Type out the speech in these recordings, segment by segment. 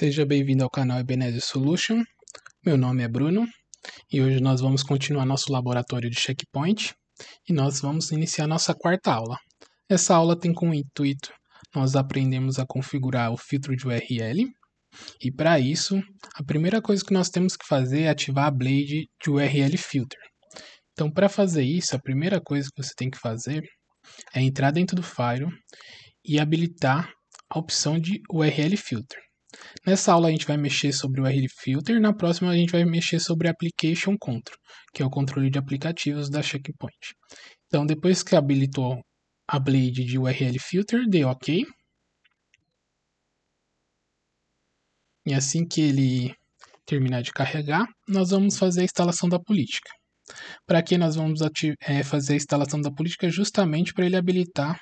Seja bem-vindo ao canal Ebenezer Solution. Meu nome é Bruno e hoje nós vamos continuar nosso laboratório de checkpoint e nós vamos iniciar nossa quarta aula. Essa aula tem como intuito nós aprendemos a configurar o filtro de URL e para isso a primeira coisa que nós temos que fazer é ativar a blade de URL filter. Então para fazer isso a primeira coisa que você tem que fazer é entrar dentro do Fire e habilitar a opção de URL filter. Nessa aula a gente vai mexer sobre o URL Filter. na próxima a gente vai mexer sobre Application Control, que é o controle de aplicativos da Checkpoint. Então, depois que habilitou a Blade de URL Filter, dê OK. E assim que ele terminar de carregar, nós vamos fazer a instalação da política. Para que nós vamos é, fazer a instalação da política justamente para ele habilitar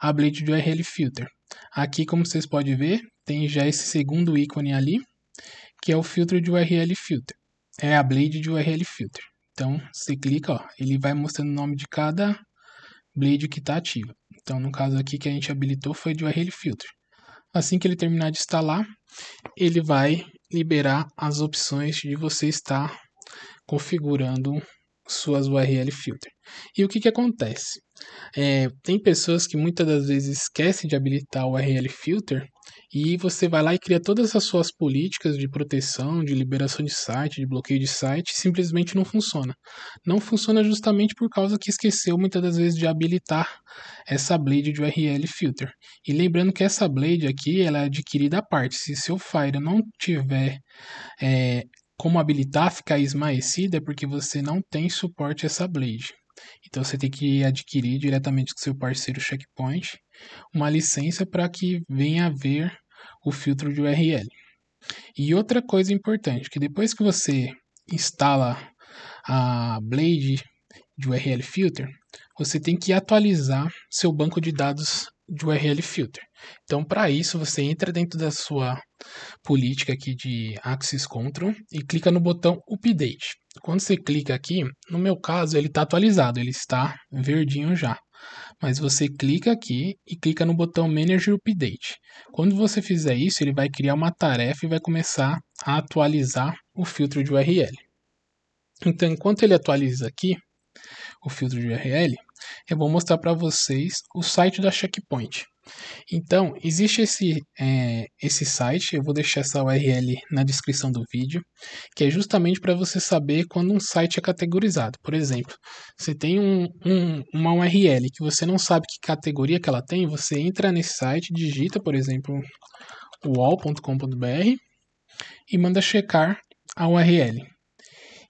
a Blade de URL Filter. Aqui, como vocês podem ver, tem já esse segundo ícone ali, que é o filtro de URL filter. É a blade de URL filter. Então, você clica, ó, ele vai mostrando o nome de cada blade que está ativa. Então, no caso aqui que a gente habilitou foi de URL filter. Assim que ele terminar de instalar, ele vai liberar as opções de você estar configurando suas URL filter. E o que, que acontece? É, tem pessoas que muitas das vezes esquecem de habilitar o URL filter e você vai lá e cria todas as suas políticas de proteção, de liberação de site, de bloqueio de site, simplesmente não funciona. Não funciona justamente por causa que esqueceu muitas das vezes de habilitar essa blade de URL filter. E lembrando que essa blade aqui ela é adquirida à parte. Se seu Fire não tiver é, como habilitar, ficar esmaecida, é porque você não tem suporte a essa blade. Então você tem que adquirir diretamente com seu parceiro Checkpoint uma licença para que venha a ver o filtro de URL. E outra coisa importante, que depois que você instala a Blade de URL Filter, você tem que atualizar seu banco de dados de URL Filter. Então, para isso, você entra dentro da sua política aqui de Axis Control e clica no botão Update. Quando você clica aqui, no meu caso, ele está atualizado, ele está verdinho já mas você clica aqui e clica no botão Manager Update. Quando você fizer isso, ele vai criar uma tarefa e vai começar a atualizar o filtro de URL. Então, enquanto ele atualiza aqui o filtro de URL, eu vou mostrar para vocês o site da Checkpoint. Então, existe esse, é, esse site, eu vou deixar essa URL na descrição do vídeo, que é justamente para você saber quando um site é categorizado. Por exemplo, você tem um, um, uma URL que você não sabe que categoria que ela tem, você entra nesse site, digita, por exemplo, wall.com.br e manda checar a URL.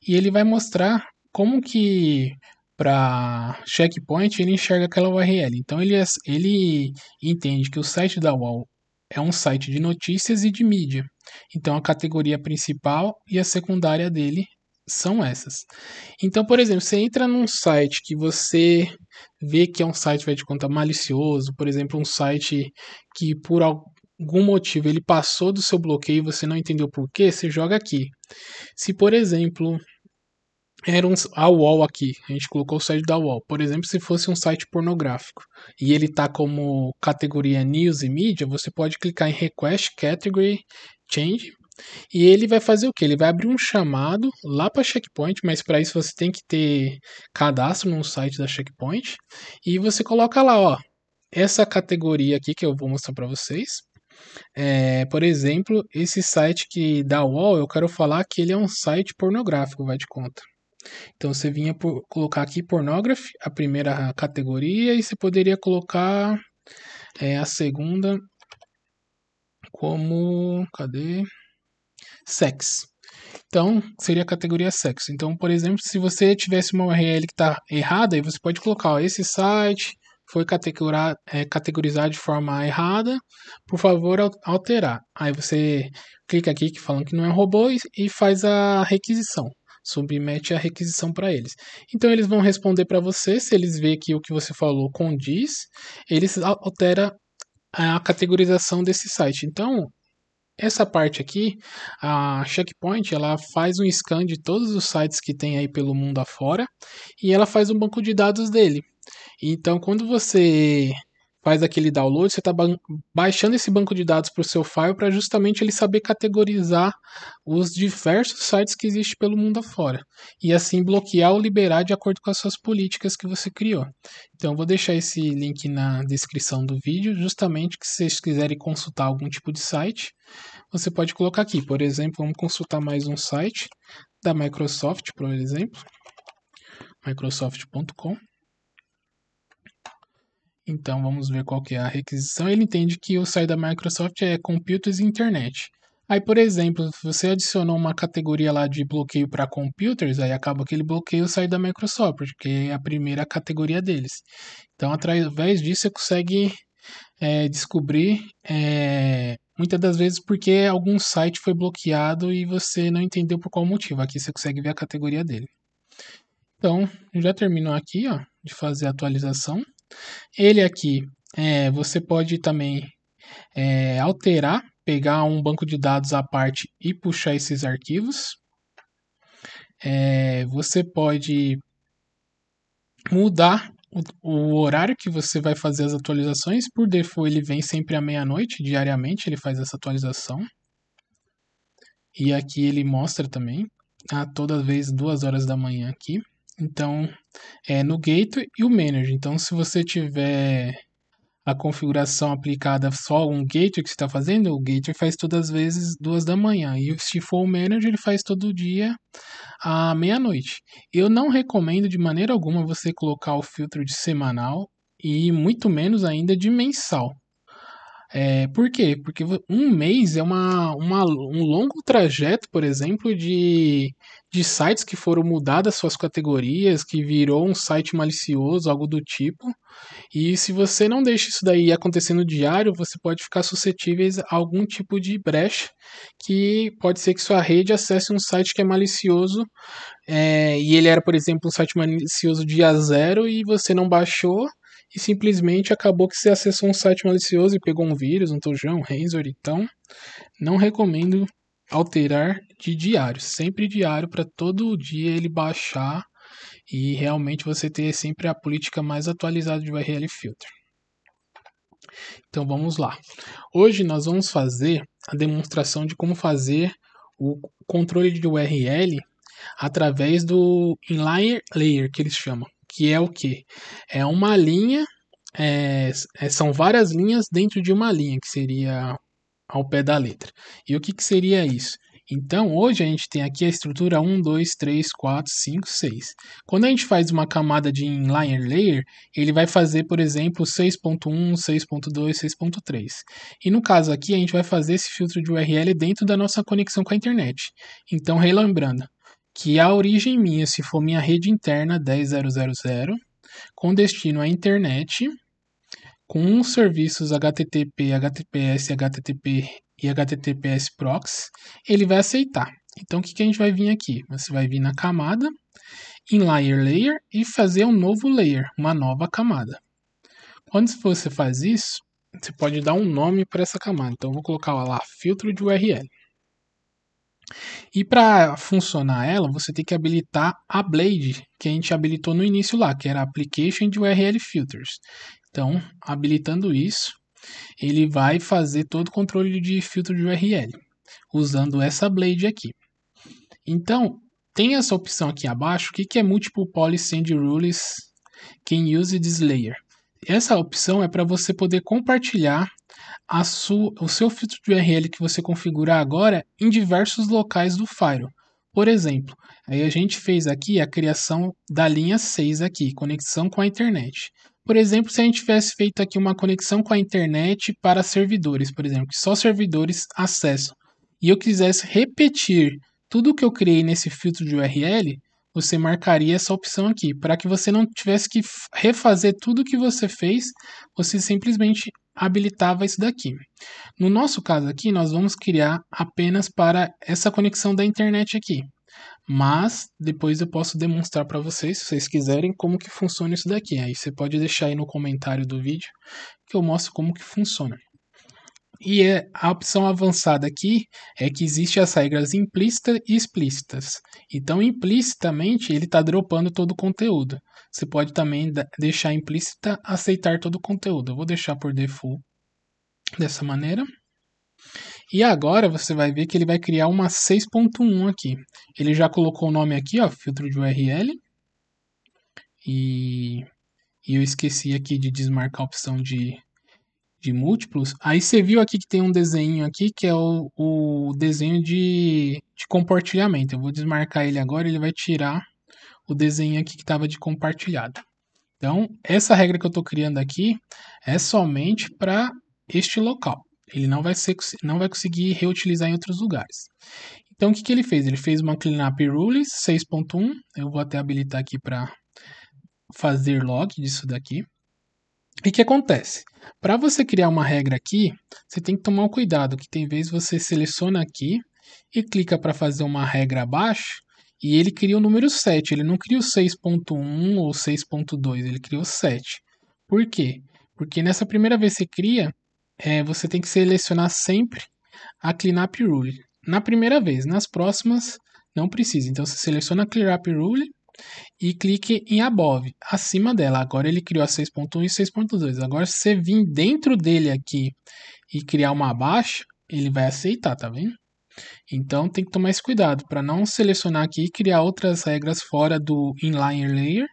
E ele vai mostrar como que para checkpoint, ele enxerga aquela URL. Então ele, é ele entende que o site da UOL é um site de notícias e de mídia. Então a categoria principal e a secundária dele são essas. Então, por exemplo, você entra num site que você vê que é um site vai de conta malicioso, por exemplo, um site que por algum motivo ele passou do seu bloqueio e você não entendeu por quê, você joga aqui. Se, por exemplo, era um, a wall aqui, a gente colocou o site da wall Por exemplo, se fosse um site pornográfico e ele tá como categoria News e Mídia, você pode clicar em Request Category Change e ele vai fazer o que? Ele vai abrir um chamado lá para Checkpoint, mas para isso você tem que ter cadastro no site da Checkpoint e você coloca lá, ó, essa categoria aqui que eu vou mostrar para vocês. É, por exemplo, esse site que da wall eu quero falar que ele é um site pornográfico, vai de conta. Então você vinha por, colocar aqui pornography, a primeira categoria, e você poderia colocar é, a segunda como. Cadê? Sex. Então, seria a categoria sexo. Então, por exemplo, se você tivesse uma URL que está errada, aí você pode colocar, ó, esse site foi categorizado, é, categorizado de forma errada, por favor alterar. Aí você clica aqui que falando que não é robô e faz a requisição submete a requisição para eles. Então eles vão responder para você, se eles vê que o que você falou condiz, eles altera a categorização desse site. Então, essa parte aqui, a Checkpoint, ela faz um scan de todos os sites que tem aí pelo mundo afora e ela faz um banco de dados dele. Então, quando você faz aquele download, você está baixando esse banco de dados para o seu file para justamente ele saber categorizar os diversos sites que existem pelo mundo afora. E assim bloquear ou liberar de acordo com as suas políticas que você criou. Então eu vou deixar esse link na descrição do vídeo, justamente que se vocês quiserem consultar algum tipo de site, você pode colocar aqui. Por exemplo, vamos consultar mais um site da Microsoft, por exemplo. Microsoft.com então vamos ver qual que é a requisição. Ele entende que o site da Microsoft é computers e internet. Aí, por exemplo, você adicionou uma categoria lá de bloqueio para computers, aí acaba aquele bloqueio sai da Microsoft, que é a primeira categoria deles. Então, através disso, você consegue é, descobrir é, muitas das vezes porque algum site foi bloqueado e você não entendeu por qual motivo. Aqui você consegue ver a categoria dele. Então, já terminou aqui ó, de fazer a atualização. Ele aqui, é, você pode também é, alterar, pegar um banco de dados à parte e puxar esses arquivos. É, você pode mudar o, o, horário que você vai fazer as atualizações. Por default, ele vem sempre à meia-noite, diariamente ele faz essa atualização. E aqui ele mostra também, a tá? toda vez duas horas da manhã aqui. Então, é no Gator e o Manager. Então, se você tiver a configuração aplicada só um Gator que você está fazendo, o Gator faz todas as vezes duas da manhã. E se for o Manager, ele faz todo dia à meia-noite. Eu não recomendo de maneira alguma você colocar o filtro de semanal e muito menos ainda de mensal. É, por quê? Porque um mês é uma, uma, um longo trajeto, por exemplo, de, de sites que foram mudadas suas categorias, que virou um site malicioso, algo do tipo. E se você não deixa isso daí acontecer no diário, você pode ficar suscetível a algum tipo de brecha, que pode ser que sua rede acesse um site que é malicioso, é, e ele era, por exemplo, um site malicioso dia zero e você não baixou, e simplesmente acabou que você acessou um site malicioso e pegou um vírus, um tojão, um ransom, então não recomendo alterar de diário, sempre diário para todo dia ele baixar e realmente você ter sempre a política mais atualizada de URL filter. Então vamos lá. Hoje nós vamos fazer a demonstração de como fazer o controle de URL através do inline layer que eles chamam que é o que? É uma linha, é, é, são várias linhas dentro de uma linha, que seria ao pé da letra. E o que, que seria isso? Então, hoje a gente tem aqui a estrutura 1, 2, 3, 4, 5, 6. Quando a gente faz uma camada de inline layer, ele vai fazer, por exemplo, 6.1, 6.2, 6.3. E no caso aqui, a gente vai fazer esse filtro de URL dentro da nossa conexão com a internet. Então, relembrando, que a origem minha se for minha rede interna 10000 com destino à internet com serviços HTTP, HTTPS, HTTP e HTTPS proxy, ele vai aceitar. Então o que, que a gente vai vir aqui? Você vai vir na camada, em layer layer e fazer um novo layer, uma nova camada. Quando você faz isso, você pode dar um nome para essa camada. Então eu vou colocar lá filtro de URL. E para funcionar ela, você tem que habilitar a Blade, que a gente habilitou no início lá, que era Application de URL Filters. Então, habilitando isso, ele vai fazer todo o controle de filtro de URL, usando essa Blade aqui. Então, tem essa opção aqui abaixo, que, que é Multiple Policy and Rules Can Use This Layer. Essa opção é para você poder compartilhar a sua, o seu filtro de URL que você configura agora em diversos locais do Firewall. Por exemplo, aí a gente fez aqui a criação da linha 6 aqui, conexão com a internet. Por exemplo, se a gente tivesse feito aqui uma conexão com a internet para servidores, por exemplo, que só servidores acessam, e eu quisesse repetir tudo que eu criei nesse filtro de URL, você marcaria essa opção aqui, para que você não tivesse que refazer tudo que você fez, você simplesmente habilitava isso daqui. No nosso caso aqui, nós vamos criar apenas para essa conexão da internet aqui. Mas depois eu posso demonstrar para vocês, se vocês quiserem, como que funciona isso daqui. Aí você pode deixar aí no comentário do vídeo que eu mostro como que funciona. E é, a opção avançada aqui é que existem as regras implícitas e explícitas. Então, implicitamente, ele está dropando todo o conteúdo. Você pode também deixar implícita aceitar todo o conteúdo. Eu vou deixar por default dessa maneira. E agora você vai ver que ele vai criar uma 6.1 aqui. Ele já colocou o nome aqui, ó, filtro de URL. E, e eu esqueci aqui de desmarcar a opção de de múltiplos. Aí você viu aqui que tem um desenho aqui que é o, o desenho de, de compartilhamento. Eu vou desmarcar ele agora, ele vai tirar o desenho aqui que estava de compartilhado. Então, essa regra que eu estou criando aqui é somente para este local. Ele não vai, ser, não vai conseguir reutilizar em outros lugares. Então, o que, que ele fez? Ele fez uma cleanup rules 6.1. Eu vou até habilitar aqui para fazer log disso daqui. E o que acontece? Para você criar uma regra aqui, você tem que tomar um cuidado, que tem vez você seleciona aqui e clica para fazer uma regra abaixo, e ele cria o número 7, ele não cria o 6.1 ou 6.2, ele criou 7. Por quê? Porque nessa primeira vez que você cria, é, você tem que selecionar sempre a Clean Up Rule. Na primeira vez, nas próximas não precisa. Então você seleciona a Clear Up Rule e clique em above, acima dela. Agora ele criou a 6.1 e 6.2. Agora se você vir dentro dele aqui e criar uma abaixo, ele vai aceitar, tá vendo? Então tem que tomar esse cuidado para não selecionar aqui e criar outras regras fora do inline layer,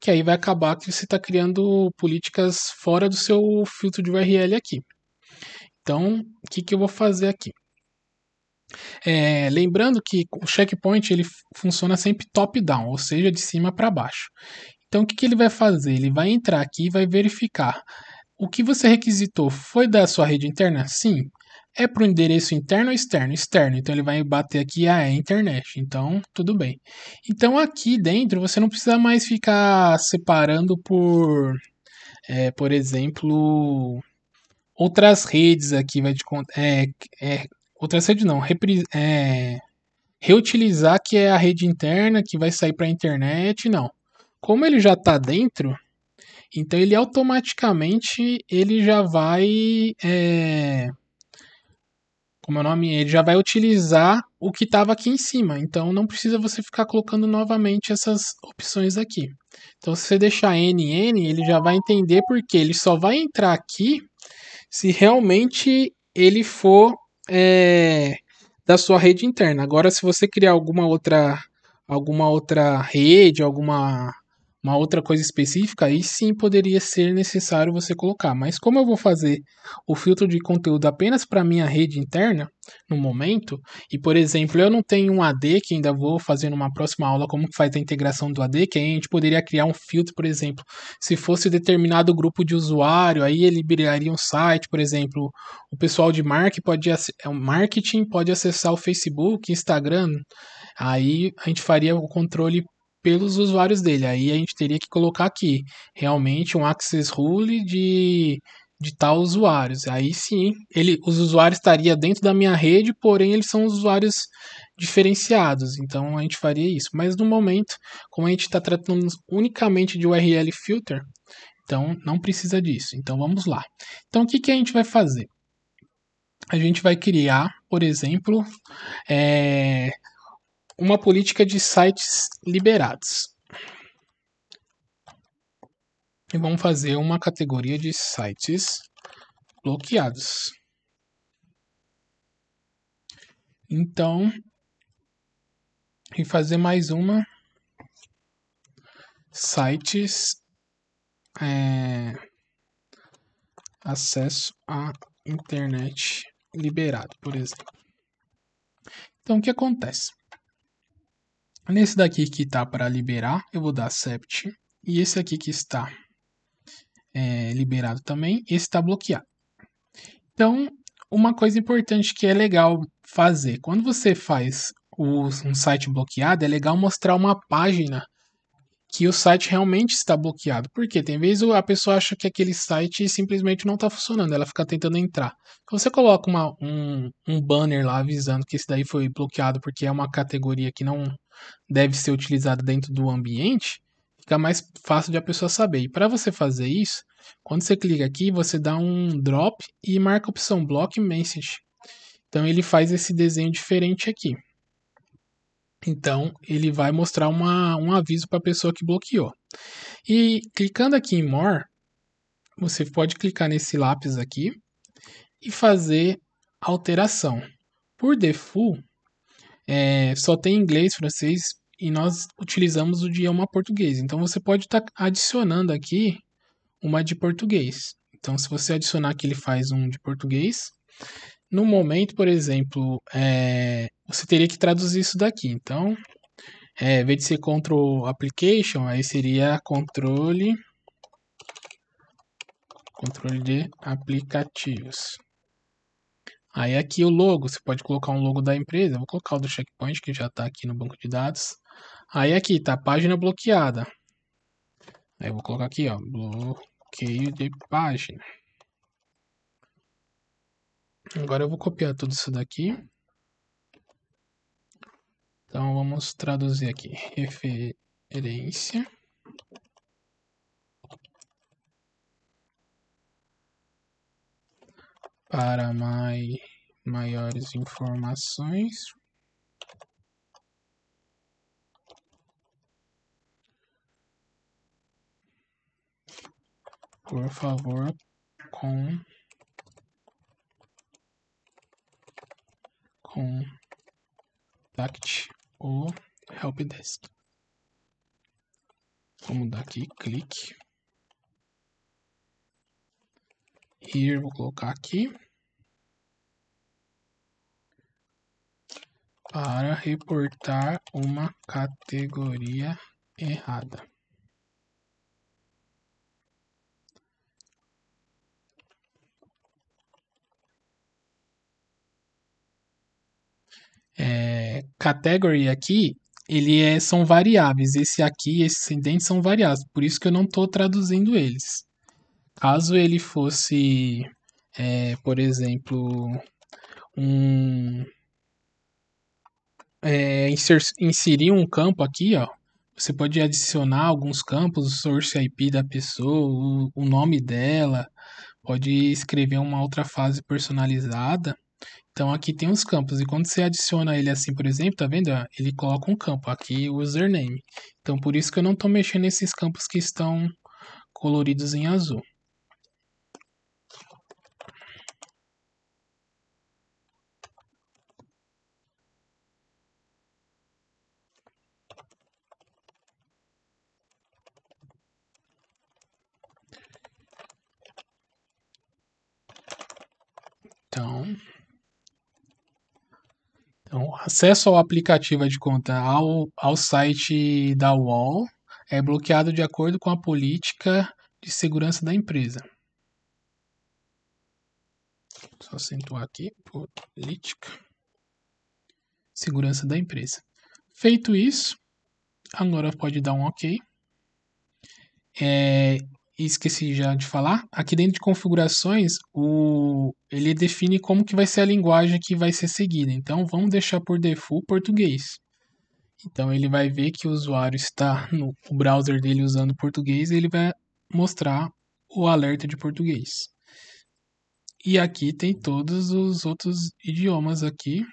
que aí vai acabar que você está criando políticas fora do seu filtro de URL aqui. Então, o que, que eu vou fazer aqui? É, lembrando que o checkpoint ele funciona sempre top-down, ou seja, de cima para baixo. Então o que, que ele vai fazer? Ele vai entrar aqui e vai verificar o que você requisitou foi da sua rede interna? Sim. É para o endereço interno ou externo? Externo. Então ele vai bater aqui, ah, é internet. Então, tudo bem. Então aqui dentro você não precisa mais ficar separando por, é, por exemplo, outras redes aqui. Vai de, é, é, outra não, repri, é, reutilizar que é a rede interna que vai sair para a internet, não. Como ele já está dentro, então ele automaticamente ele já vai é, como é o nome, ele já vai utilizar o que estava aqui em cima. Então não precisa você ficar colocando novamente essas opções aqui. Então se você deixar NN, ele já vai entender porque ele só vai entrar aqui se realmente ele for é, da sua rede interna. Agora, se você criar alguma outra alguma outra rede, alguma uma outra coisa específica, aí sim poderia ser necessário você colocar. Mas como eu vou fazer o filtro de conteúdo apenas para minha rede interna no momento, e por exemplo, eu não tenho um AD que ainda vou fazer numa próxima aula como que faz a integração do AD, que aí a gente poderia criar um filtro, por exemplo, se fosse determinado grupo de usuário, aí ele liberaria um site, por exemplo, o pessoal de marketing pode, é, marketing pode acessar o Facebook, Instagram, aí a gente faria o controle pelos usuários dele. Aí a gente teria que colocar aqui realmente um access rule de de tal usuários. Aí sim, ele, os usuários estaria dentro da minha rede, porém eles são usuários diferenciados. Então a gente faria isso. Mas no momento, como a gente está tratando unicamente de URL filter, então não precisa disso. Então vamos lá. Então o que, que a gente vai fazer? A gente vai criar, por exemplo, é, uma política de sites liberados. E vamos fazer uma categoria de sites bloqueados. Então, e fazer mais uma sites é, acesso à internet liberado, por exemplo. Então, o que acontece? Nesse daqui que está para liberar, eu vou dar accept. E esse aqui que está é, liberado também, esse está bloqueado. Então, uma coisa importante que é legal fazer. Quando você faz o, um site bloqueado, é legal mostrar uma página que o site realmente está bloqueado. Porque tem vezes a pessoa acha que aquele site simplesmente não está funcionando, ela fica tentando entrar. Então você coloca uma, um, um banner lá avisando que esse daí foi bloqueado porque é uma categoria que não deve ser utilizado dentro do ambiente, fica mais fácil de a pessoa saber. E para você fazer isso, quando você clica aqui, você dá um drop e marca a opção Block Message. Então ele faz esse desenho diferente aqui. Então ele vai mostrar uma, um aviso para a pessoa que bloqueou. E clicando aqui em More, você pode clicar nesse lápis aqui e fazer alteração. Por default, é, só tem inglês, francês e nós utilizamos o idioma português. Então você pode estar tá adicionando aqui uma de português. Então se você adicionar aqui, ele faz um de português. No momento, por exemplo, é, você teria que traduzir isso daqui. Então, é, em vez de ser control application, aí seria controle controle de aplicativos. Aí aqui o logo, você pode colocar um logo da empresa, vou colocar o do checkpoint que já está aqui no banco de dados. Aí aqui tá página bloqueada. Aí eu vou colocar aqui, ó, bloqueio de página. Agora eu vou copiar tudo isso daqui. Então vamos traduzir aqui, referência. Para mai, maiores informações, por favor, com contact o helpdesk. Vamos dar aqui, clique. Here, vou colocar aqui. para reportar uma categoria errada. É, category aqui, ele é, são variáveis. Esse aqui e esse incidente são variáveis. Por isso que eu não estou traduzindo eles. Caso ele fosse, é, por exemplo, um é, inserir um campo aqui, ó. Você pode adicionar alguns campos, o source IP da pessoa, o, nome dela, pode escrever uma outra fase personalizada. Então aqui tem os campos e quando você adiciona ele assim, por exemplo, tá vendo? Ele coloca um campo aqui, username. Então por isso que eu não estou mexendo nesses campos que estão coloridos em azul. Então, então, acesso ao aplicativo de conta ao, ao site da UOL é bloqueado de acordo com a política de segurança da empresa. Só acentuar aqui, política. Segurança da empresa. Feito isso, agora pode dar um OK. É, esqueci já de falar, aqui dentro de configurações, o, ele define como que vai ser a linguagem que vai ser seguida. Então, vamos deixar por default português. Então, ele vai ver que o usuário está no browser dele usando português e ele vai mostrar o alerta de português. E aqui tem todos os outros idiomas aqui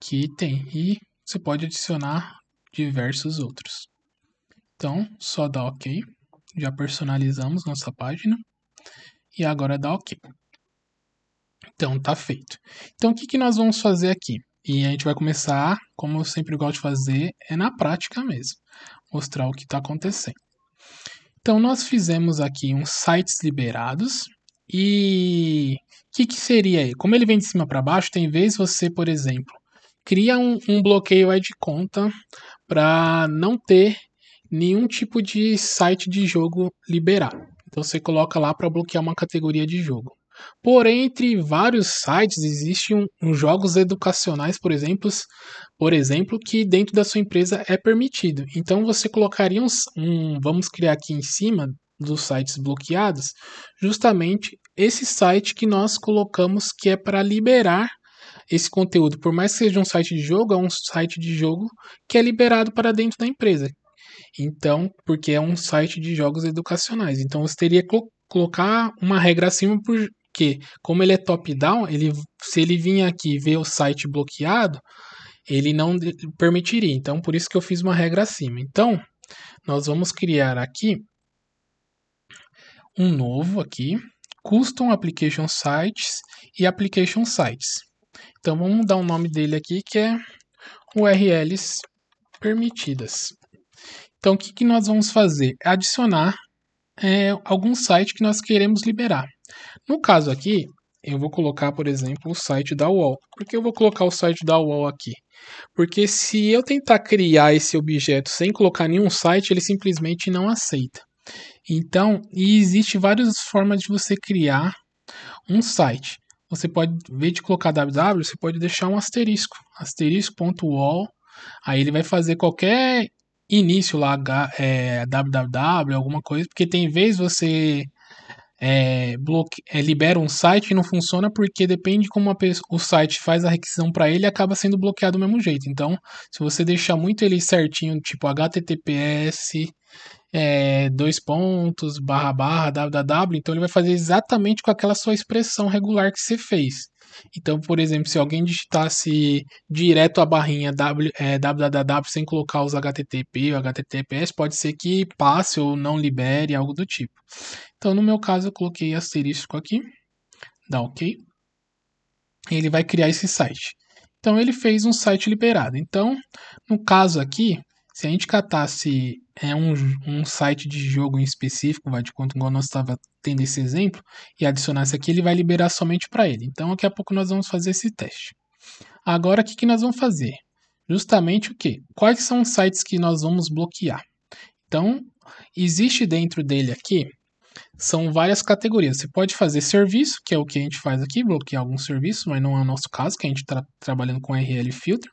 que tem. E você pode adicionar diversos outros. Então, só dá OK já personalizamos nossa página e agora dá OK. Então tá feito. Então o que, que nós vamos fazer aqui? E a gente vai começar, como eu sempre gosto de fazer, é na prática mesmo, mostrar o que está acontecendo. Então nós fizemos aqui uns sites liberados e o que, que seria aí? Como ele vem de cima para baixo, tem vez você, por exemplo, cria um, um bloqueio de conta para não ter nenhum tipo de site de jogo liberar. Então você coloca lá para bloquear uma categoria de jogo. Porém, entre vários sites existem um, um jogos educacionais, por exemplo, por exemplo, que dentro da sua empresa é permitido. Então você colocaria um, um vamos criar aqui em cima dos sites bloqueados, justamente esse site que nós colocamos que é para liberar esse conteúdo, por mais que seja um site de jogo, é um site de jogo que é liberado para dentro da empresa, então, porque é um site de jogos educacionais. Então, você teria que colocar uma regra acima porque, como ele é top-down, ele, se ele vinha aqui ver o site bloqueado, ele não permitiria. Então, por isso que eu fiz uma regra acima. Então, nós vamos criar aqui um novo aqui, Custom Application Sites e Application Sites. Então, vamos dar o um nome dele aqui, que é URLs permitidas. Então, o que, que nós vamos fazer? É adicionar é, algum site que nós queremos liberar. No caso aqui, eu vou colocar, por exemplo, o site da UOL. Por que eu vou colocar o site da UOL aqui? Porque se eu tentar criar esse objeto sem colocar nenhum site, ele simplesmente não aceita. Então, existe várias formas de você criar um site. Você pode, em vez de colocar www, você pode deixar um asterisco, asterisco.wall, aí ele vai fazer qualquer início lá é, www, alguma coisa, porque tem vez você é, bloque... é, libera um site e não funciona porque depende como pessoa... o site faz a requisição para ele, acaba sendo bloqueado do mesmo jeito. Então, se você deixar muito ele certinho, tipo https é, dois pontos barra barra www, então ele vai fazer exatamente com aquela sua expressão regular que você fez. Então, por exemplo, se alguém digitasse direto a barrinha w, é, www sem colocar os HTTP ou HTTPS, pode ser que passe ou não libere, algo do tipo. Então, no meu caso, eu coloquei asterisco aqui, dá OK. Ele vai criar esse site. Então, ele fez um site liberado. Então, no caso aqui, se a gente catasse é um, um site de jogo em específico, vai de conta igual nós estava tendo esse exemplo, e adicionar isso aqui, ele vai liberar somente para ele. Então, daqui a pouco nós vamos fazer esse teste. Agora, o que, que nós vamos fazer? Justamente o quê? Quais são os sites que nós vamos bloquear? Então, existe dentro dele aqui, são várias categorias. Você pode fazer serviço, que é o que a gente faz aqui, bloquear algum serviço, mas não é o nosso caso, que a gente está trabalhando com RL Filter.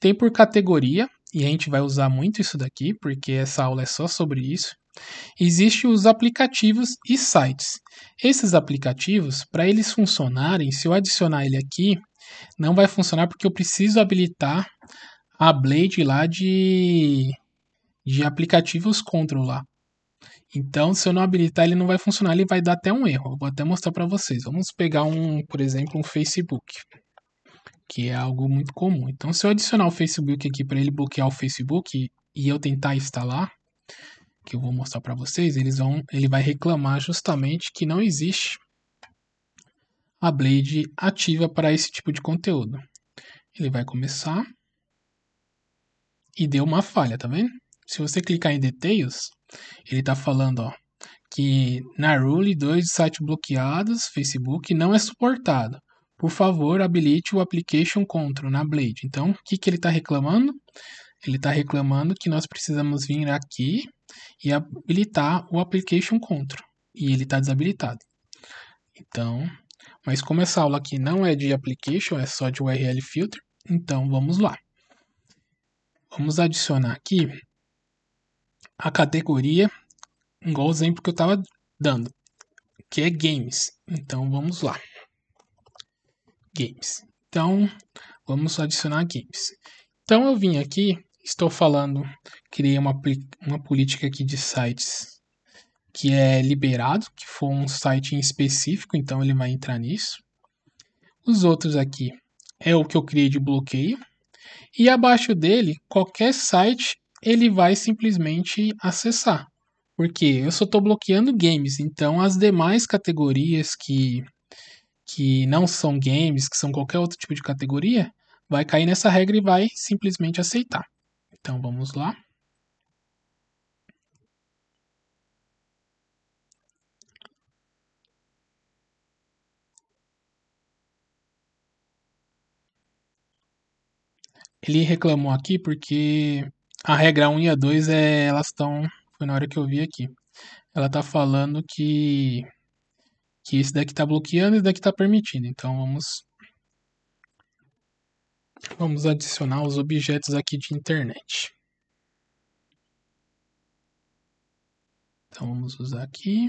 Tem por categoria, e a gente vai usar muito isso daqui, porque essa aula é só sobre isso. Existem os aplicativos e sites. Esses aplicativos, para eles funcionarem, se eu adicionar ele aqui, não vai funcionar porque eu preciso habilitar a Blade lá de, de aplicativos control lá. Então, se eu não habilitar, ele não vai funcionar, ele vai dar até um erro. vou até mostrar para vocês. Vamos pegar um, por exemplo, um Facebook que é algo muito comum. Então, se eu adicionar o Facebook aqui para ele bloquear o Facebook e eu tentar instalar, que eu vou mostrar para vocês, eles vão, ele vai reclamar justamente que não existe a Blade ativa para esse tipo de conteúdo. Ele vai começar e deu uma falha, tá vendo? Se você clicar em Details, ele está falando ó, que na Rule 2 de sites bloqueados, Facebook não é suportado por favor, habilite o Application Control na Blade. Então, o que, que ele está reclamando? Ele está reclamando que nós precisamos vir aqui e habilitar o Application Control. E ele está desabilitado. Então, mas como essa aula aqui não é de Application, é só de URL Filter, então vamos lá. Vamos adicionar aqui a categoria, igual o exemplo que eu estava dando, que é Games. Então, vamos lá games. Então, vamos adicionar games. Então, eu vim aqui, estou falando, criei uma, uma política aqui de sites que é liberado, que for um site em específico, então ele vai entrar nisso. Os outros aqui é o que eu criei de bloqueio. E abaixo dele, qualquer site ele vai simplesmente acessar. Porque eu só estou bloqueando games, então as demais categorias que que não são games, que são qualquer outro tipo de categoria, vai cair nessa regra e vai simplesmente aceitar. Então vamos lá. Ele reclamou aqui porque a regra 1 e a 2 é, eh, elas estão. Foi na hora que eu vi aqui. Ela está falando que que esse daqui está bloqueando e daqui está permitindo. Então vamos vamos adicionar os objetos aqui de internet. Então vamos usar aqui.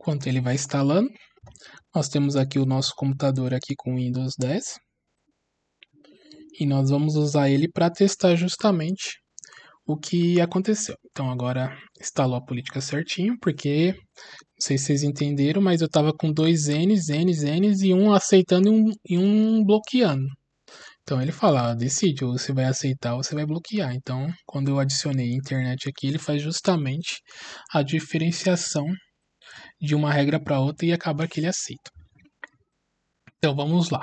Enquanto ele vai instalando, nós temos aqui o nosso computador aqui com Windows 10. E nós vamos usar ele para testar justamente o que aconteceu. Então agora instalou a política certinho, porque não sei se vocês entenderam, mas eu estava com dois N's, N's, N's e um aceitando e um, e um bloqueando. Então ele fala, ah, decide, ou você vai aceitar ou você vai bloquear. Então, quando eu adicionei internet aqui, ele faz justamente a diferenciação de uma regra para outra e acaba que ele aceita. Então vamos lá.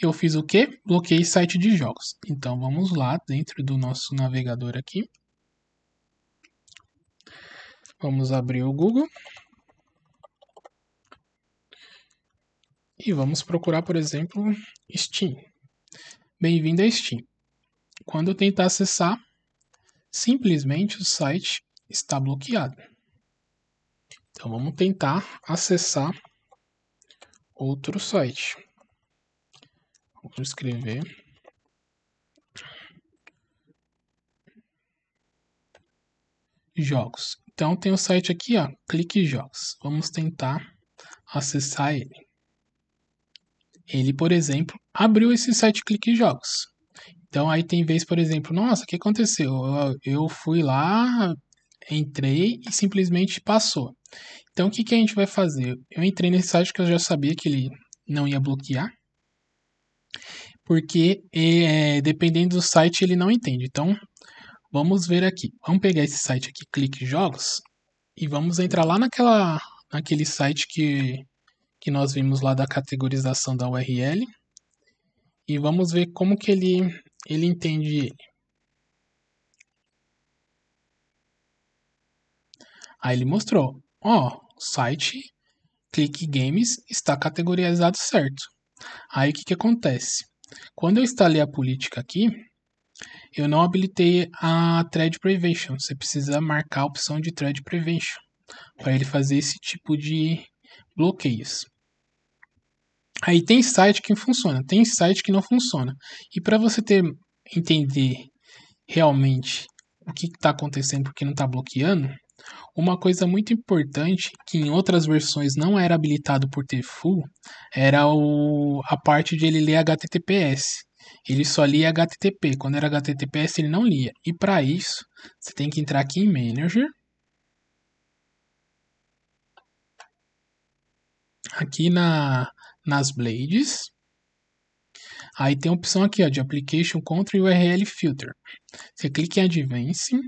Eu fiz o quê? Bloqueei site de jogos. Então vamos lá dentro do nosso navegador aqui. Vamos abrir o Google. E vamos procurar, por exemplo, Steam. Bem-vindo a Steam. Quando eu tentar acessar, simplesmente o site está bloqueado. Então vamos tentar acessar outro site. Vou escrever jogos. Então tem o site aqui, ó, clique jogos. Vamos tentar acessar ele. Ele, por exemplo, abriu esse site clique jogos. Então aí tem vez, por exemplo, nossa, o que aconteceu? Eu, eu fui lá, entrei e simplesmente passou. Então o que, que a gente vai fazer? Eu entrei nesse site que eu já sabia que ele não ia bloquear, porque é, dependendo do site ele não entende. Então vamos ver aqui. Vamos pegar esse site aqui, clique jogos, e vamos entrar lá naquela, naquele site que, que nós vimos lá da categorização da URL e vamos ver como que ele, ele entende ele. Aí ele mostrou ó, site clique games está categorizado certo. Aí o que, que acontece? Quando eu instalei a política aqui, eu não habilitei a thread prevention. Você precisa marcar a opção de thread prevention para ele fazer esse tipo de bloqueios. Aí tem site que funciona, tem site que não funciona. E para você ter entender realmente o que está acontecendo porque não está bloqueando, uma coisa muito importante que em outras versões não era habilitado por default era o, a parte de ele ler HTTPS. Ele só lia HTTP. Quando era HTTPS ele não lia. E para isso você tem que entrar aqui em Manager. Aqui na, nas blades. Aí tem a opção aqui ó, de Application Contra URL Filter. Você clica em Advanced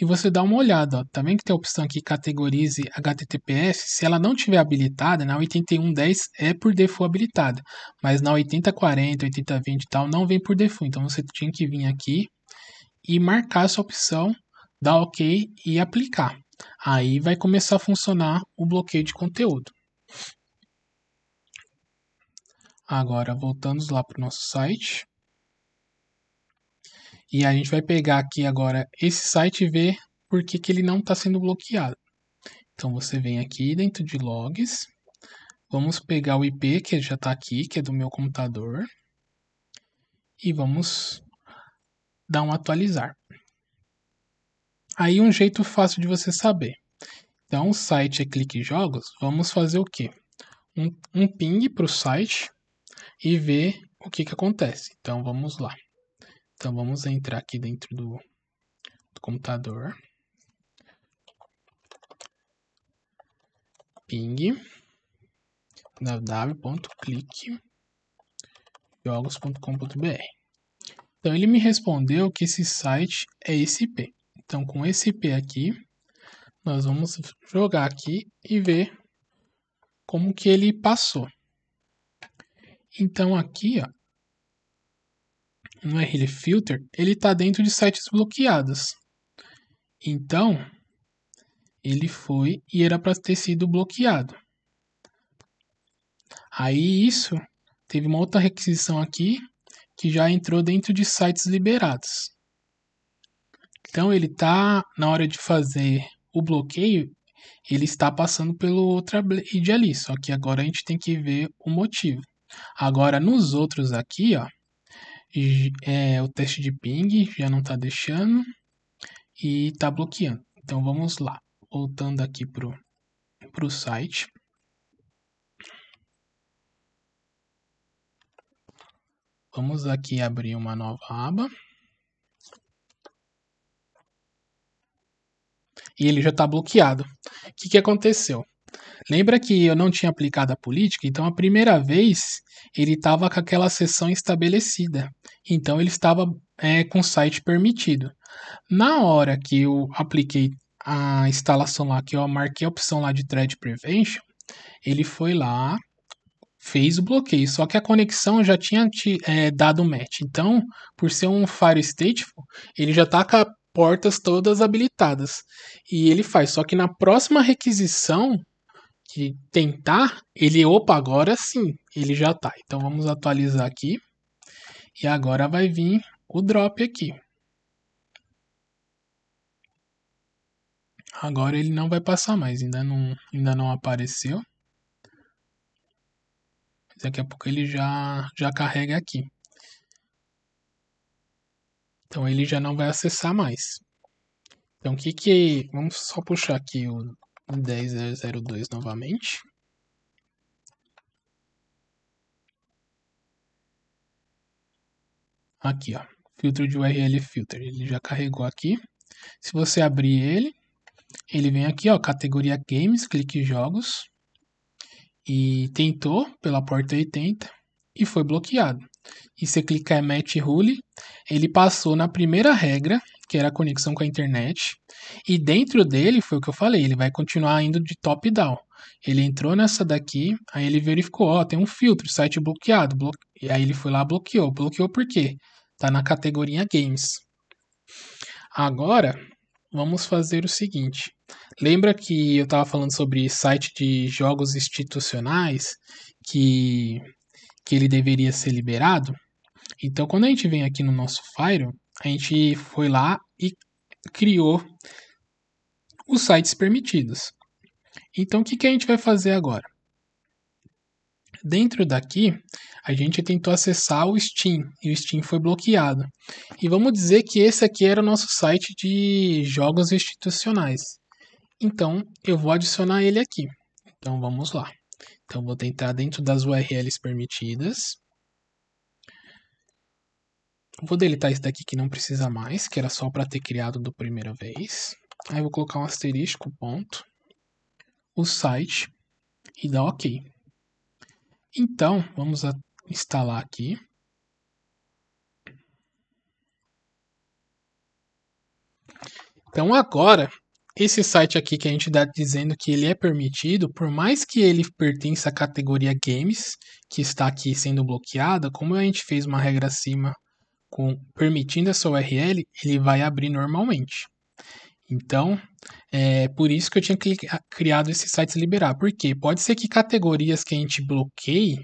e você dá uma olhada. Ó. que tem a opção que categorize HTTPS? Se ela não tiver habilitada, na 8110 é por default habilitada, mas na 8040, 8020 e tal não vem por default. Então você tinha que vir aqui e marcar essa opção, dar OK e aplicar. Aí vai começar a funcionar o bloqueio de conteúdo. Agora voltamos lá para o nosso site. E a gente vai pegar aqui agora esse site e ver por que, que ele não está sendo bloqueado. Então você vem aqui dentro de logs, vamos pegar o IP que já está aqui, que é do meu computador, e vamos dar um atualizar. Aí um jeito fácil de você saber. Então o site é clique jogos, vamos fazer o quê? Um, um ping para o site e ver o que, que acontece. Então vamos lá. Então vamos entrar aqui dentro do, do computador. ping www.clickjogos.com.br. Então ele me respondeu que esse site é esse IP. Então com esse IP aqui, nós vamos jogar aqui e ver como que ele passou. Então aqui, ó, no filter, ele está dentro de sites bloqueados. Então, ele foi e era para ter sido bloqueado. Aí isso teve uma outra requisição aqui que já entrou dentro de sites liberados. Então ele tá na hora de fazer o bloqueio, ele está passando pelo outra blade ali, só que agora a gente tem que ver o motivo. Agora nos outros aqui, ó, é, o teste de ping já não está deixando e está bloqueando. Então vamos lá, voltando aqui para o site. Vamos aqui abrir uma nova aba. E ele já está bloqueado. O que, que aconteceu? Lembra que eu não tinha aplicado a política? Então, a primeira vez, ele estava com aquela sessão estabelecida. Então, ele estava é, com o site permitido. Na hora que eu apliquei a instalação lá, que eu marquei a opção lá de Thread Prevention, ele foi lá, fez o bloqueio. Só que a conexão já tinha te, é, dado match. Então, por ser um Fire Stateful, ele já está com portas todas habilitadas. E ele faz. Só que na próxima requisição, de tentar, ele, opa, agora sim, ele já tá. Então vamos atualizar aqui. E agora vai vir o drop aqui. Agora ele não vai passar mais, ainda não, ainda não apareceu. Daqui a pouco ele já, já carrega aqui. Então ele já não vai acessar mais. Então o que que... Vamos só puxar aqui o, 10002 novamente. Aqui, ó, filtro de URL filter, ele já carregou aqui. Se você abrir ele, ele vem aqui, ó, categoria games, clique jogos e tentou pela porta 80 e foi bloqueado e você clicar em Match Rule, ele passou na primeira regra, que era a conexão com a internet, e dentro dele, foi o que eu falei, ele vai continuar indo de top-down. Ele entrou nessa daqui, aí ele verificou, ó, tem um filtro, site bloqueado, e aí ele foi lá bloqueou. Bloqueou por quê? Tá na categoria Games. Agora, vamos fazer o seguinte. Lembra que eu estava falando sobre site de jogos institucionais que que ele deveria ser liberado. Então, quando a gente vem aqui no nosso Fire, a gente foi lá e criou os sites permitidos. Então, o que, que a gente vai fazer agora? Dentro daqui, a gente tentou acessar o Steam e o Steam foi bloqueado. E vamos dizer que esse aqui era o nosso site de jogos institucionais. Então, eu vou adicionar ele aqui. Então, vamos lá. Então, vou tentar dentro das URLs permitidas. Vou deletar esse daqui que não precisa mais, que era só para ter criado da primeira vez. Aí, vou colocar um asterisco, ponto, o site e dar OK. Então, vamos instalar aqui. Então, agora esse site aqui que a gente está dizendo que ele é permitido, por mais que ele pertença à categoria games, que está aqui sendo bloqueada, como a gente fez uma regra acima com permitindo essa URL, ele vai abrir normalmente. Então, é por isso que eu tinha criado esses sites liberar, porque pode ser que categorias que a gente bloqueie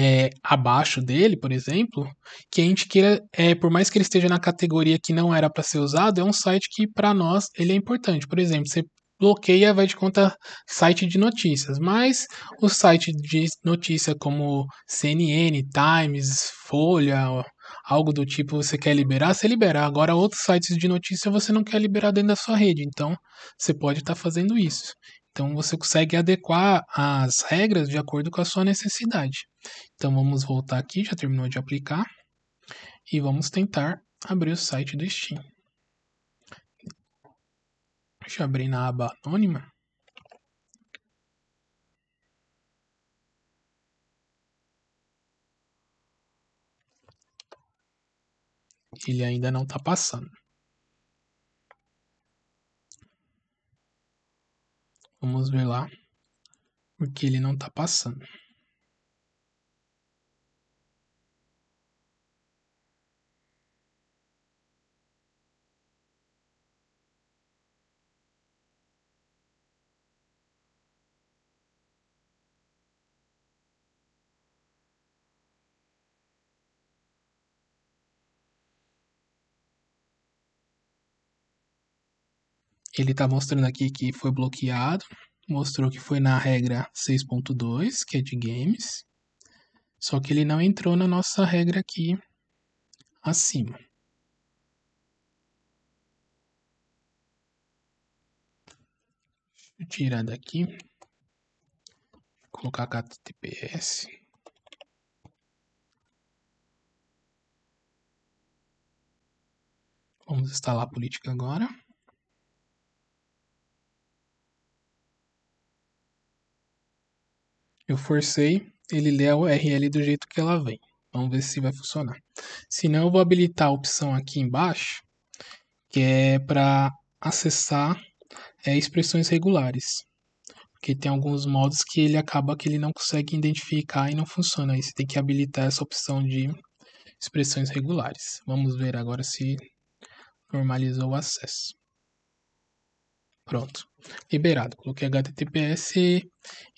é, abaixo dele, por exemplo, que a gente queira, é, por mais que ele esteja na categoria que não era para ser usado, é um site que para nós ele é importante. Por exemplo, você bloqueia, vai de conta site de notícias, mas o site de notícia como CNN, Times, Folha, algo do tipo você quer liberar, você libera. Agora, outros sites de notícia você não quer liberar dentro da sua rede, então você pode estar tá fazendo isso. Então você consegue adequar as regras de acordo com a sua necessidade. Então vamos voltar aqui, já terminou de aplicar e vamos tentar abrir o site do Steam. Deixa eu abrir na aba anônima. Ele ainda não está passando. Vamos ver lá, porque ele não está passando. ele está mostrando aqui que foi bloqueado, mostrou que foi na regra 6.2, que é de games, só que ele não entrou na nossa regra aqui acima. Deixa eu tirar daqui, colocar HTTPS. Vamos instalar a política agora. Eu forcei ele lê a URL do jeito que ela vem. Vamos ver se vai funcionar. Se não, eu vou habilitar a opção aqui embaixo, que é para acessar é, expressões regulares. Porque tem alguns modos que ele acaba que ele não consegue identificar e não funciona. Aí você tem que habilitar essa opção de expressões regulares. Vamos ver agora se normalizou o acesso. Pronto, liberado. Coloquei HTTPS,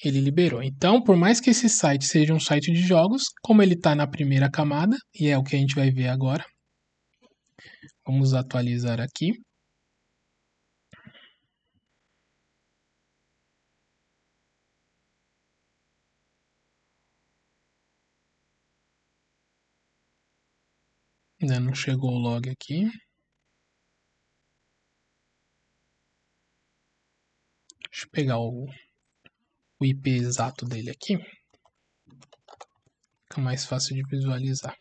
ele liberou. Então, por mais que esse site seja um site de jogos, como ele está na primeira camada, e é o que a gente vai ver agora, vamos atualizar aqui. Ainda não chegou o log aqui. Deixa eu pegar o, o IP exato dele aqui. Fica mais fácil de visualizar.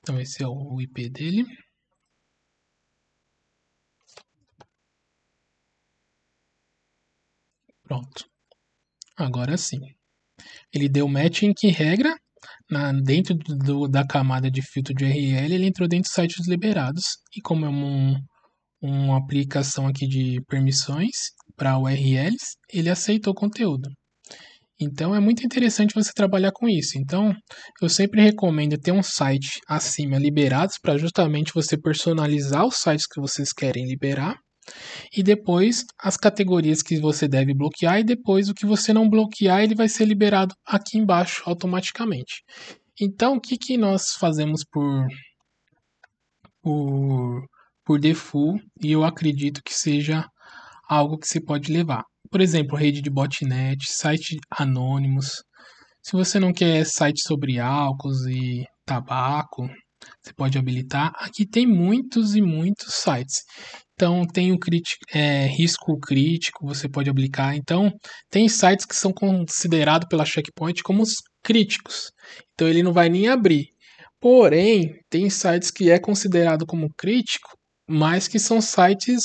Então esse é o IP dele. Pronto. Agora sim. Ele deu match em que regra? na, dentro do, da camada de filtro de URL, ele entrou dentro dos sites liberados. E como é um, uma aplicação aqui de permissões para URLs, ele aceitou o conteúdo. Então é muito interessante você trabalhar com isso. Então eu sempre recomendo ter um site acima liberados para justamente você personalizar os sites que vocês querem liberar e depois as categorias que você deve bloquear e depois o que você não bloquear ele vai ser liberado aqui embaixo automaticamente. Então o que, que nós fazemos por, por, por default e eu acredito que seja algo que você pode levar. Por exemplo, rede de botnet, site anônimos. Se você não quer site sobre álcool e tabaco, você pode habilitar. Aqui tem muitos e muitos sites. Então, tem o crítico, é, risco crítico, você pode aplicar. Então, tem sites que são considerados pela Checkpoint como críticos. Então, ele não vai nem abrir. Porém, tem sites que é considerado como crítico, mas que são sites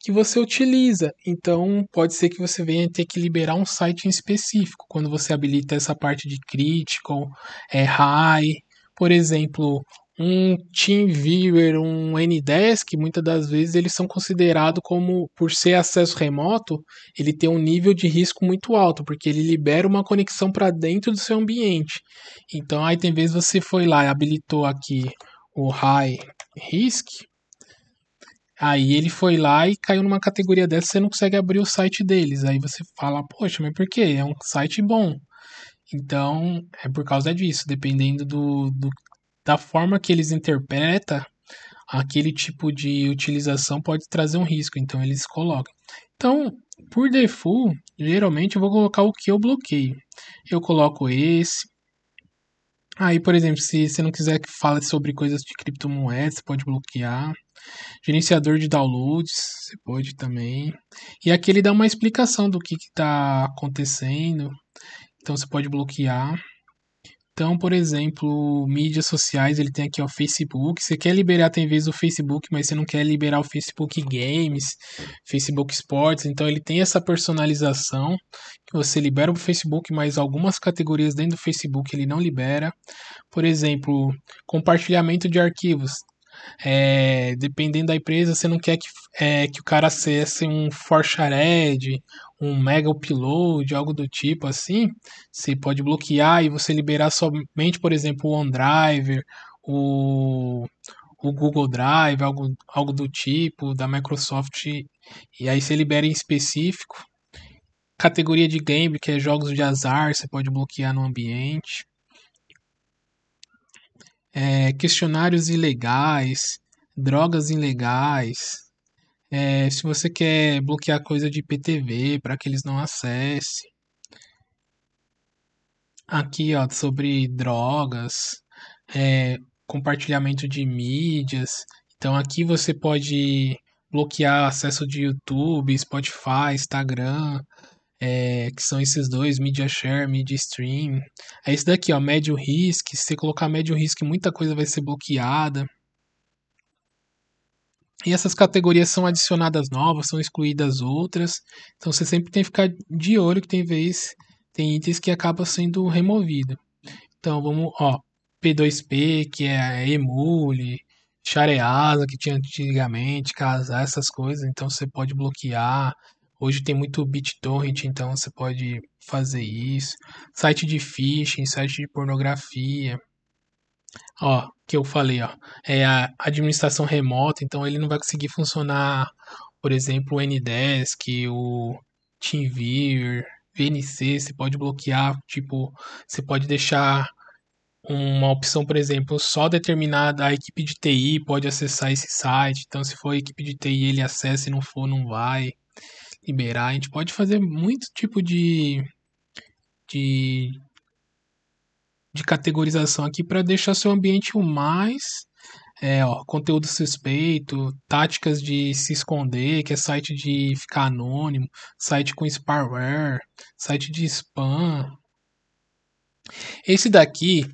que você utiliza. Então, pode ser que você venha ter que liberar um site em específico. Quando você habilita essa parte de crítico é high, por exemplo, um TeamViewer, um Ndesk, muitas das vezes eles são considerados como, por ser acesso remoto, ele tem um nível de risco muito alto, porque ele libera uma conexão para dentro do seu ambiente. Então, aí tem vezes você foi lá e habilitou aqui o High Risk, aí ele foi lá e caiu numa categoria dessa, você não consegue abrir o site deles. Aí você fala, poxa, mas por quê? É um site bom. Então, é por causa disso, dependendo do, do da forma que eles interpretam, aquele tipo de utilização pode trazer um risco, então eles colocam. Então, por default, geralmente eu vou colocar o que eu bloqueio. Eu coloco esse. Aí, por exemplo, se você não quiser que fale sobre coisas de criptomoedas, você pode bloquear. Gerenciador de downloads, você pode também. E aqui ele dá uma explicação do que está acontecendo, então você pode bloquear. Então, por exemplo, mídias sociais, ele tem aqui o Facebook. Você quer liberar, tem vez o Facebook, mas você não quer liberar o Facebook Games, Facebook Sports. Então, ele tem essa personalização que você libera o Facebook, mas algumas categorias dentro do Facebook ele não libera. Por exemplo, compartilhamento de arquivos. É, dependendo da empresa, você não quer que, é, que o cara acesse um ForShared um mega upload, algo do tipo assim, você pode bloquear e você liberar somente, por exemplo, o OneDrive, o, o Google Drive, algo, algo do tipo, da Microsoft, e aí você libera em específico. Categoria de game, que é jogos de azar, você pode bloquear no ambiente. É, questionários ilegais, drogas ilegais, é, se você quer bloquear coisa de IPTV para que eles não acessem. Aqui, ó, sobre drogas, é, compartilhamento de mídias. Então, aqui você pode bloquear acesso de YouTube, Spotify, Instagram, é, que são esses dois, Media Share, Media Stream. É isso daqui, ó, médio risco Se você colocar médio risco muita coisa vai ser bloqueada. E essas categorias são adicionadas novas, são excluídas outras. Então você sempre tem que ficar de olho que tem vez tem itens que acabam sendo removido. Então vamos, ó, P2P, que é emule, chareasa que tinha antigamente, casar essas coisas, então você pode bloquear. Hoje tem muito BitTorrent, então você pode fazer isso. Site de phishing, site de pornografia. Ó, que eu falei, ó, é a administração remota, então ele não vai conseguir funcionar, por exemplo, o Ndesk, o TeamViewer, VNC, você pode bloquear, tipo, você pode deixar uma opção, por exemplo, só determinada a equipe de TI pode acessar esse site. Então, se for a equipe de TI, ele acessa, se não for, não vai liberar. A gente pode fazer muito tipo de, de de categorização aqui para deixar seu ambiente o mais é, ó, conteúdo suspeito, táticas de se esconder, que é site de ficar anônimo, site com spyware, site de spam. Esse daqui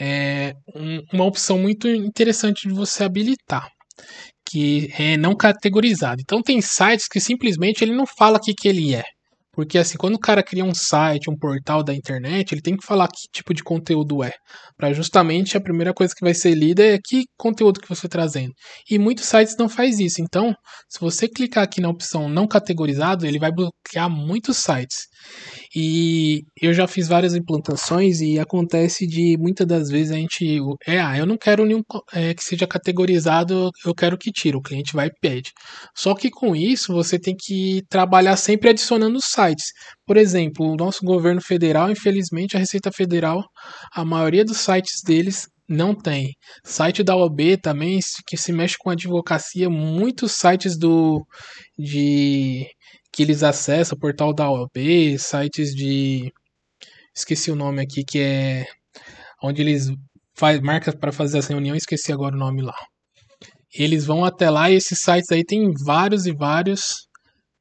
é um, uma opção muito interessante de você habilitar, que é não categorizado. Então tem sites que simplesmente ele não fala o que, que ele é. Porque assim, quando o cara cria um site, um portal da internet, ele tem que falar que tipo de conteúdo é, para justamente a primeira coisa que vai ser lida é que conteúdo que você está trazendo. E muitos sites não faz isso. Então, se você clicar aqui na opção não categorizado, ele vai bloquear muitos sites. E eu já fiz várias implantações e acontece de muitas das vezes a gente. É, ah, eu não quero nenhum é, que seja categorizado, eu quero que tire. O cliente vai e pede. Só que com isso você tem que trabalhar sempre adicionando sites. Por exemplo, o nosso governo federal, infelizmente, a Receita Federal, a maioria dos sites deles não tem. Site da OAB também, que se mexe com advocacia, muitos sites do de que eles acessam, o portal da OAB, sites de. Esqueci o nome aqui, que é. Onde eles faz, marcam para fazer essa reunião, esqueci agora o nome lá. Eles vão até lá e esses sites aí tem vários e vários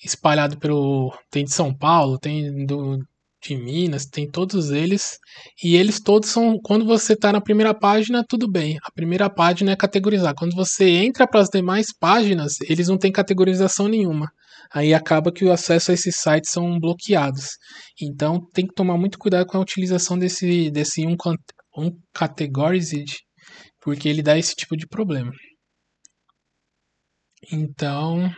espalhado pelo. Tem de São Paulo, tem do, de Minas, tem todos eles. E eles todos são. Quando você está na primeira página, tudo bem. A primeira página é categorizar. Quando você entra para as demais páginas, eles não têm categorização nenhuma aí acaba que o acesso a esses sites são bloqueados. Então tem que tomar muito cuidado com a utilização desse, desse um, um categorized, porque ele dá esse tipo de problema. Então,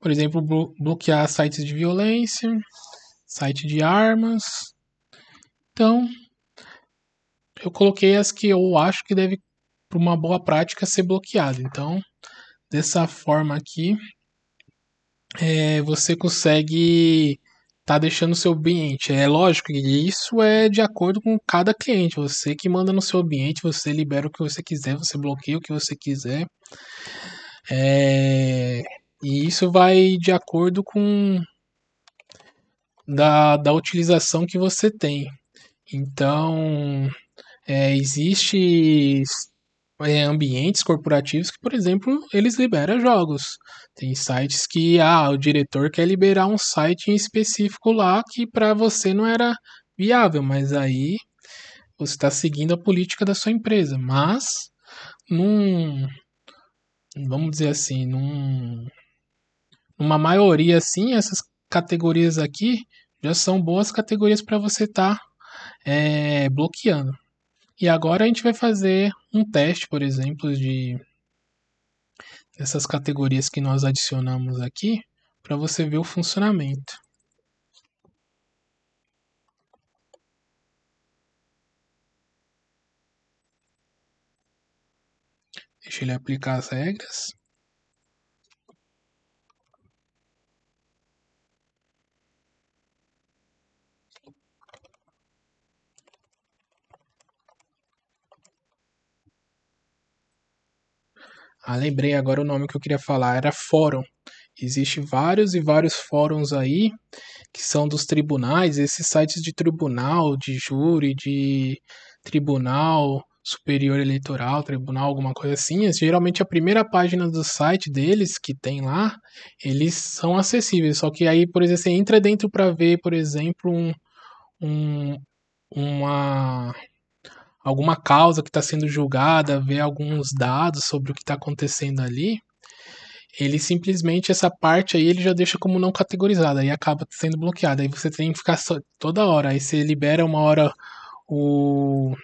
por exemplo, blo bloquear sites de violência, site de armas. Então, eu coloquei as que eu acho que deve, por uma boa prática, ser bloqueado. Então, dessa forma aqui, é, você consegue tá deixando o seu ambiente. É lógico que isso é de acordo com cada cliente. Você que manda no seu ambiente, você libera o que você quiser, você bloqueia o que você quiser. É, e isso vai de acordo com da, da utilização que você tem. Então, é, existe é, ambientes corporativos que, por exemplo, eles liberam jogos. Tem sites que ah, o diretor quer liberar um site em específico lá que para você não era viável, mas aí você está seguindo a política da sua empresa. Mas num. Vamos dizer assim, num. Numa maioria, assim, essas categorias aqui já são boas categorias para você estar tá, é, bloqueando. E agora a gente vai fazer um teste, por exemplo, de essas categorias que nós adicionamos aqui para você ver o funcionamento. Deixa ele aplicar as regras. Ah, lembrei agora o nome que eu queria falar, era fórum. Existem vários e vários fóruns aí que são dos tribunais, esses sites de tribunal, de júri, de tribunal superior eleitoral, tribunal, alguma coisa assim. Geralmente a primeira página do site deles que tem lá, eles são acessíveis. Só que aí, por exemplo, você entra dentro para ver, por exemplo, um, um, uma alguma causa que está sendo julgada, ver alguns dados sobre o que está acontecendo ali, ele simplesmente, essa parte aí, ele já deixa como não categorizada e acaba sendo bloqueada. Aí você tem que ficar só, toda hora. Aí você libera uma hora o,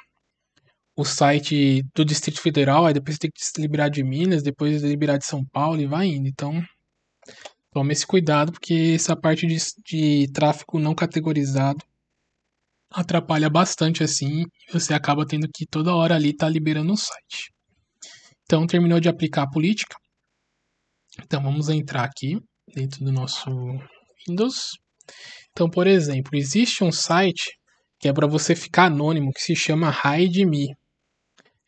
o site do Distrito Federal, aí depois você tem que liberar de Minas, depois liberar de São Paulo e vai indo. Então, tome esse cuidado, porque essa parte de, de tráfego não categorizado atrapalha bastante assim você acaba tendo que toda hora ali estar tá liberando o site. Então terminou de aplicar a política. Então vamos entrar aqui dentro do nosso Windows. Então, por exemplo, existe um site que é para você ficar anônimo que se chama HideMe.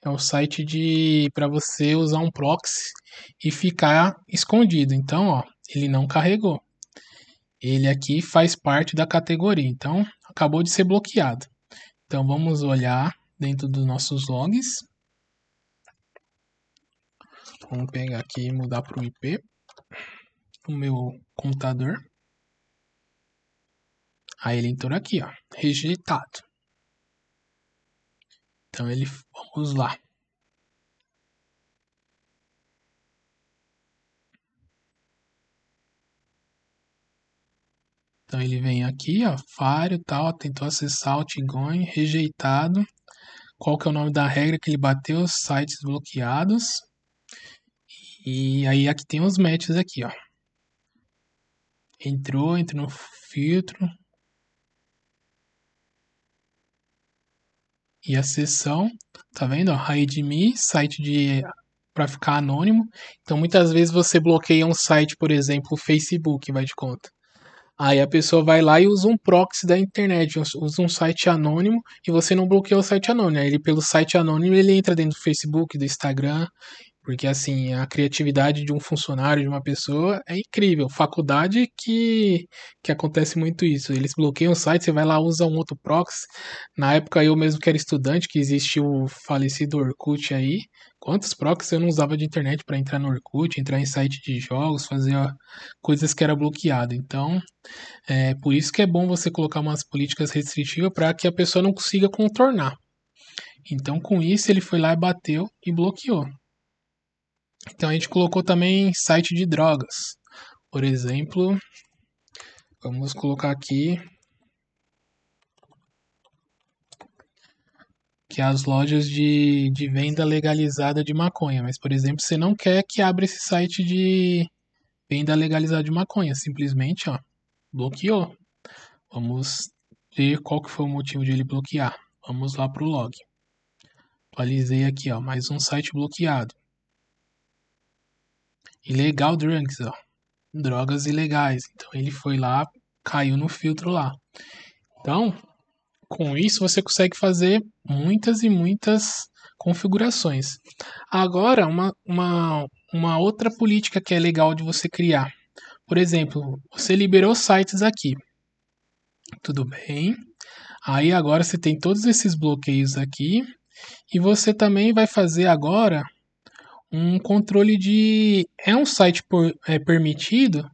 É um site de para você usar um proxy e ficar escondido. Então, ó, ele não carregou. Ele aqui faz parte da categoria. Então, acabou de ser bloqueado. Então vamos olhar dentro dos nossos logs. Vamos pegar aqui e mudar para o IP, o meu computador. Aí ele entrou aqui, ó, rejeitado. Então ele, vamos lá. Então ele vem aqui, ó, falho, tal, tentou acessar o Tigon, rejeitado. Qual que é o nome da regra que ele bateu? Sites bloqueados. E aí aqui tem os matches aqui, ó. Entrou, entrou no filtro. E a sessão, tá vendo? Ó, HideMe, site de para ficar anônimo. Então muitas vezes você bloqueia um site, por exemplo, o Facebook, vai de conta. Aí a pessoa vai lá e usa um proxy da internet, usa um site anônimo e você não bloqueia o site anônimo. Aí ele, pelo site anônimo, ele entra dentro do Facebook, do Instagram porque, assim, a criatividade de um funcionário, de uma pessoa, é incrível. Faculdade que, que acontece muito isso. Eles bloqueiam o site, você vai lá, usa um outro proxy. Na época, eu mesmo que era estudante, que existia o falecido Orkut aí. Quantos proxies eu não usava de internet para entrar no Orkut, entrar em site de jogos, fazer ó, coisas que era bloqueado. Então, é por isso que é bom você colocar umas políticas restritivas para que a pessoa não consiga contornar. Então, com isso, ele foi lá e bateu e bloqueou. Então a gente colocou também site de drogas. Por exemplo, vamos colocar aqui que as lojas de, de venda legalizada de maconha. Mas, por exemplo, você não quer que abra esse site de venda legalizada de maconha. Simplesmente, ó, bloqueou. Vamos ver qual que foi o motivo de ele bloquear. Vamos lá para o log. Atualizei aqui, ó, mais um site bloqueado ilegal drugs, ó, drogas ilegais. Então ele foi lá, caiu no filtro lá. Então, com isso você consegue fazer muitas e muitas configurações. Agora, uma, uma, uma outra política que é legal de você criar. Por exemplo, você liberou sites aqui. Tudo bem. Aí agora você tem todos esses bloqueios aqui. E você também vai fazer agora um controle de. É um site por, é, permitido,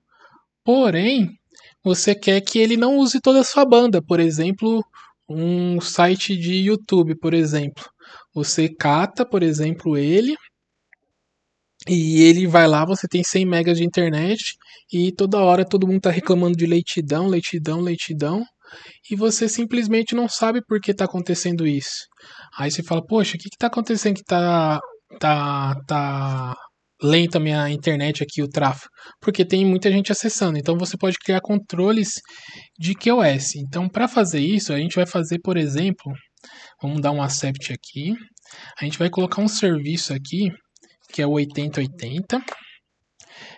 porém, você quer que ele não use toda a sua banda. Por exemplo, um site de YouTube, por exemplo. Você cata, por exemplo, ele. E ele vai lá, você tem 100 megas de internet e toda hora todo mundo está reclamando de leitidão leitidão leitidão e você simplesmente não sabe por que está acontecendo isso. Aí você fala, poxa, o que está acontecendo que está tá, tá lenta a minha internet aqui, o tráfego, porque tem muita gente acessando. Então você pode criar controles de QoS. Então para fazer isso, a gente vai fazer, por exemplo, vamos dar um accept aqui. A gente vai colocar um serviço aqui, que é o 8080.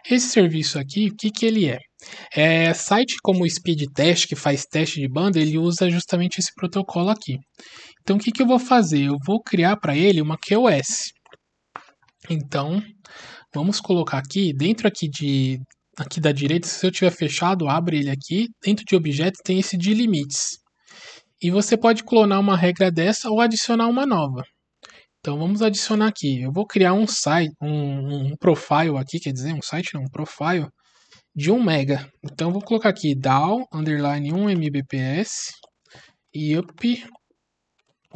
Esse serviço aqui, o que, que ele é? É, site como o Speedtest que faz teste de banda, ele usa justamente esse protocolo aqui. Então, o que, que eu vou fazer? Eu vou criar para ele uma QoS. Então, vamos colocar aqui, dentro aqui de aqui da direita, se eu tiver fechado, abre ele aqui, dentro de objetos tem esse de limites. E você pode clonar uma regra dessa ou adicionar uma nova. Então vamos adicionar aqui. Eu vou criar um site, um, um profile aqui, quer dizer, um site não, um profile de 1 mega. Então vou colocar aqui DAO underline 1 mbps e up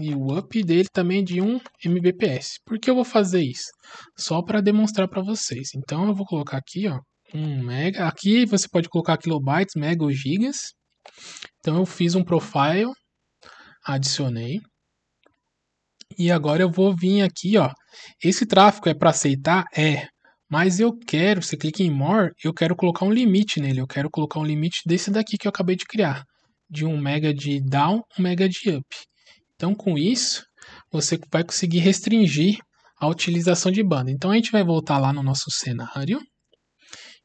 e o up dele também é de 1 Mbps. Por que eu vou fazer isso? Só para demonstrar para vocês. Então eu vou colocar aqui, ó, 1 mega. Aqui você pode colocar kilobytes, mega ou gigas. Então eu fiz um profile, adicionei. E agora eu vou vir aqui, ó. Esse tráfego é para aceitar? É. Mas eu quero, você clica em More, eu quero colocar um limite nele. Eu quero colocar um limite desse daqui que eu acabei de criar. De 1 mega de down, 1 mega de up. Então, com isso, você vai conseguir restringir a utilização de banda. Então, a gente vai voltar lá no nosso cenário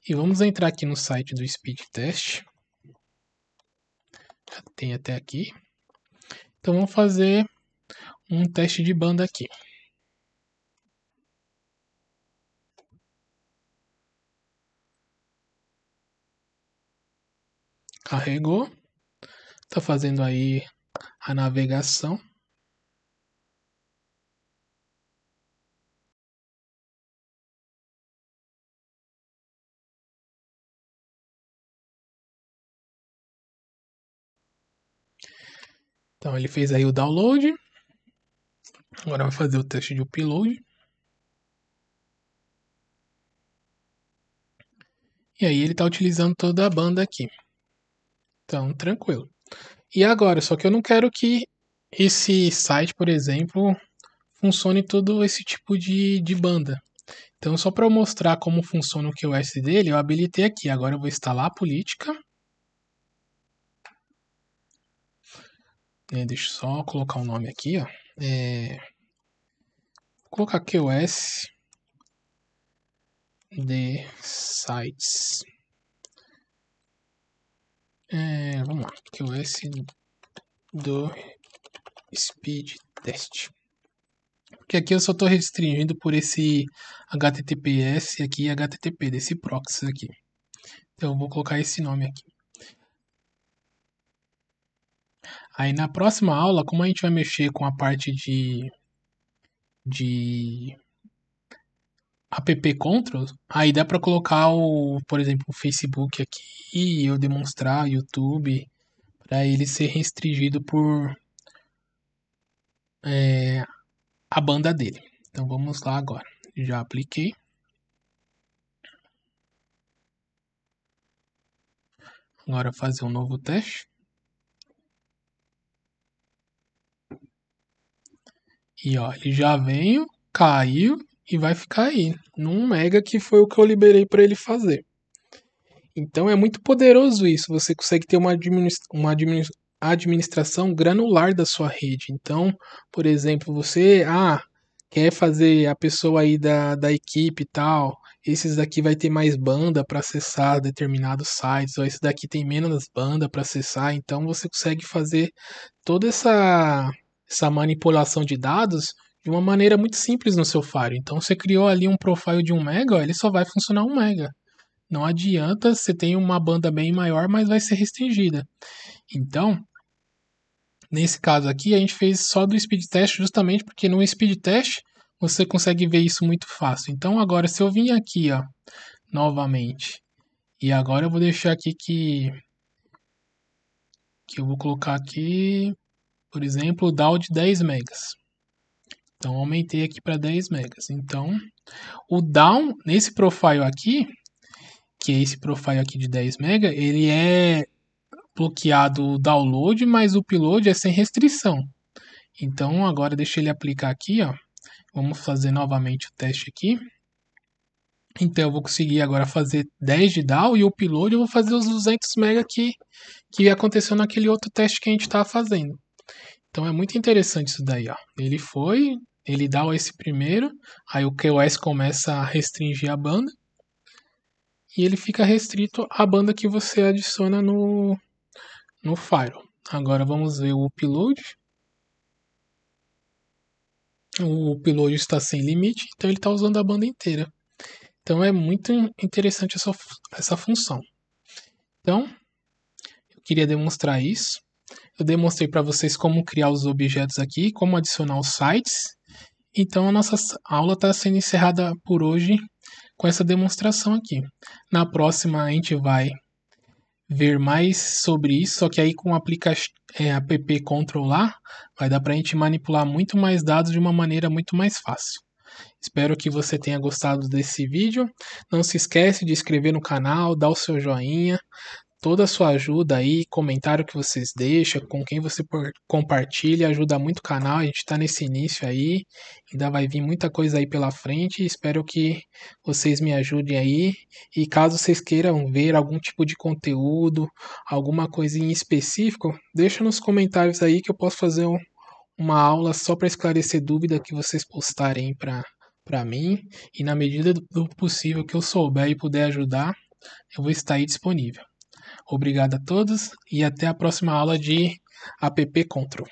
e vamos entrar aqui no site do Speed Test. Já tem até aqui. Então, vamos fazer um teste de banda aqui. Carregou. Está fazendo aí a navegação Então ele fez aí o download. Agora vai fazer o teste de upload. E aí ele está utilizando toda a banda aqui. Então, tranquilo. E agora? Só que eu não quero que esse site, por exemplo, funcione todo esse tipo de, de banda. Então, só para mostrar como funciona o QoS dele, eu habilitei aqui. Agora eu vou instalar a política. É, deixa eu só colocar o um nome aqui, ó. É... Vou colocar QoS de sites. É, vamos lá, QS é do speed test. Porque aqui eu só estou restringindo por esse HTTPS aqui e HTTP, desse proxy aqui. Então eu vou colocar esse nome aqui. Aí na próxima aula, como a gente vai mexer com a parte de, de app control, aí dá para colocar o, por exemplo, o Facebook aqui e eu demonstrar YouTube para ele ser restringido por é, a banda dele. Então vamos lá agora. Já apliquei. Agora fazer um novo teste. E ó, ele já veio, caiu e vai ficar aí, num mega que foi o que eu liberei para ele fazer. Então é muito poderoso isso, você consegue ter uma, administra uma administra administração granular da sua rede. Então, por exemplo, você ah, quer fazer a pessoa aí da, da equipe e tal, esses daqui vai ter mais banda para acessar determinados sites, ou esse daqui tem menos banda para acessar, então você consegue fazer toda essa, essa manipulação de dados de uma maneira muito simples no seu Fire. Então você criou ali um profile de 1 mega, ele só vai funcionar 1 mega. Não adianta, você tem uma banda bem maior, mas vai ser restringida. Então, nesse caso aqui, a gente fez só do speed test, justamente porque no speed test você consegue ver isso muito fácil. Então, agora, se eu vim aqui, ó, novamente, e agora eu vou deixar aqui que, que eu vou colocar aqui, por exemplo, o DAO de 10 megas. Então, aumentei aqui para 10 megas. Então, o down nesse profile aqui, que é esse profile aqui de 10 mega, ele é bloqueado o download, mas o upload é sem restrição. Então, agora deixa ele aplicar aqui, ó. Vamos fazer novamente o teste aqui. Então, eu vou conseguir agora fazer 10 de down e o upload eu vou fazer os 200 mega que, que aconteceu naquele outro teste que a gente estava fazendo. Então, é muito interessante isso daí, ó. Ele foi, ele dá o esse primeiro, aí o QoS começa a restringir a banda e ele fica restrito à banda que você adiciona no, no firewall. Agora vamos ver o upload. O upload está sem limite, então ele está usando a banda inteira. Então é muito interessante essa, essa função. Então, eu queria demonstrar isso. Eu demonstrei para vocês como criar os objetos aqui, como adicionar os sites então a nossa aula está sendo encerrada por hoje com essa demonstração aqui. Na próxima a gente vai ver mais sobre isso, só que aí com o é, app controlar vai dar para a gente manipular muito mais dados de uma maneira muito mais fácil. Espero que você tenha gostado desse vídeo. Não se esquece de inscrever no canal, dar o seu joinha, toda a sua ajuda aí, comentário que vocês deixam, com quem você por, compartilha, ajuda muito o canal. A gente está nesse início aí, ainda vai vir muita coisa aí pela frente. Espero que vocês me ajudem aí. E caso vocês queiram ver algum tipo de conteúdo, alguma coisa em específico, deixa nos comentários aí que eu posso fazer um, uma aula só para esclarecer dúvida que vocês postarem para para mim e na medida do possível que eu souber e puder ajudar, eu vou estar aí disponível. Obrigado a todos e até a próxima aula de app control.